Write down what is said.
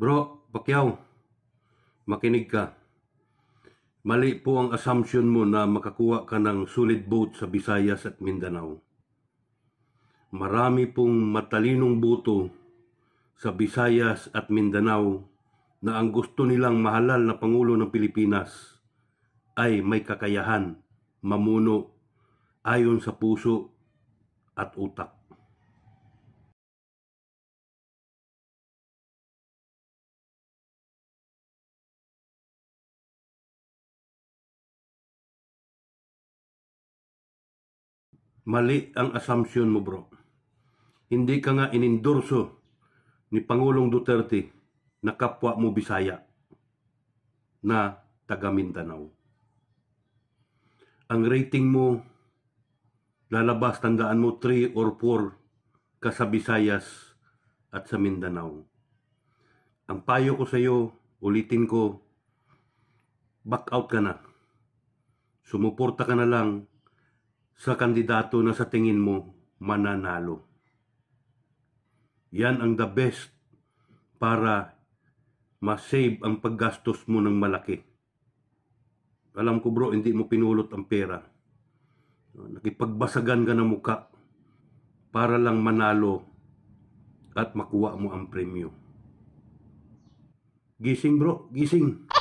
Bro, Pacquiao, makinig ka. Mali po ang assumption mo na makakuha ka ng solid vote sa Visayas at Mindanao. Marami pong matalinong boto sa Visayas at Mindanao na ang gusto nilang mahalal na Pangulo ng Pilipinas ay may kakayahan, mamuno, ayon sa puso at utak. Mali ang assumption mo bro. Hindi ka nga inendorso ni Pangulong Duterte na kapwa mo Bisaya na taga Mindanao. Ang rating mo lalabas tandaan mo 3 or 4 ka sa Visayas at sa Mindanao. Ang payo ko sa iyo, ulitin ko, back out ka na. Sumuporta ka na lang sa kandidato na sa tingin mo mananalo. Yan ang the best para ma-save ang paggastos mo ng malaki. Alam ko bro, hindi mo pinulot ang pera. Nakipagbasagan ka ng muka para lang manalo at makuha mo ang premyo. Gising bro, gising.